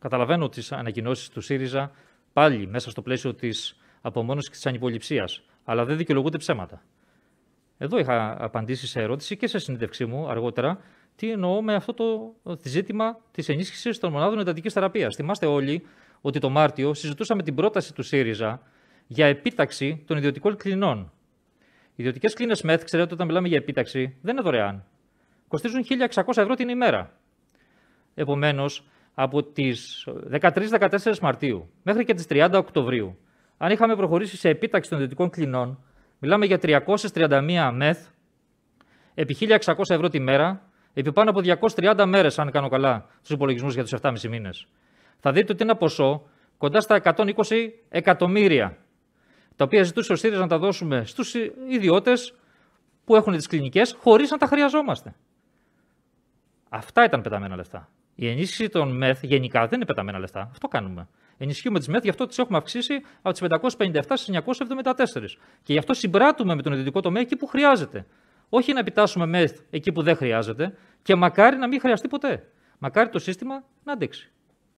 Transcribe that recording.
Καταλαβαίνω τις ανακοινώσεις του ΣΥΡΙΖΑ πάλι μέσα στο πλαίσιο της απομόνωσης και της ανυποληψίας, αλλά δεν δικαιολογούνται ψέματα. Εδώ είχα απαντήσει σε ερώτηση και σε συνέντευξή μου αργότερα τι εννοώ με αυτό το ζήτημα της ενίσχυσης των μονάδων εντατικής θεραπείας. Θυμάστε όλοι ότι το Μάρτιο συζητούσαμε την πρόταση του ΣΥΡΙΖΑ για επίταξη των ιδιωτικών κλινών. Οι ιδιωτικές κλίνες ΜΕΘ, ξέρετε, όταν μιλάμε για επίταξη, δεν είναι δωρεάν. Κοστίζουν 1.600 ευρώ την ημέρα. Επομένως, από τις 13-14 Μαρτίου μέχρι και τις 30 Οκτωβρίου, αν είχαμε προχωρήσει σε επίταξη των δυτικών κλινών, μιλάμε για 331 μεθ, επί 1.600 ευρώ τη μέρα, επί πάνω από 230 μέρες, αν κάνω καλά, στους υπολογισμούς για τους 7,5 μήνες. Θα δείτε ότι είναι ένα ποσό κοντά στα 120 εκατομμύρια, τα οποία ζητούσε ο ΣΥΡΙΖΑ να τα δώσουμε στους ιδιώτες που έχουν τις κλινικές χωρίς να τα χρειαζόμαστε. Αυτά ήταν πεταμένα λεφτά. Η ενίσχυση των ΜΕΘ γενικά δεν είναι πεταμένα λεφτά. Αυτό κάνουμε. Ενισχύουμε τις ΜΕΘ, γι' αυτό τις έχουμε αυξήσει από τις 557 στι 974. Και γι' αυτό συμπράττουμε με τον ιδιωτικό τομέα εκεί που χρειάζεται. Όχι να επιτάσσουμε ΜΕΘ εκεί που δεν χρειάζεται και μακάρι να μην χρειαστεί ποτέ. Μακάρι το σύστημα να αντέξει.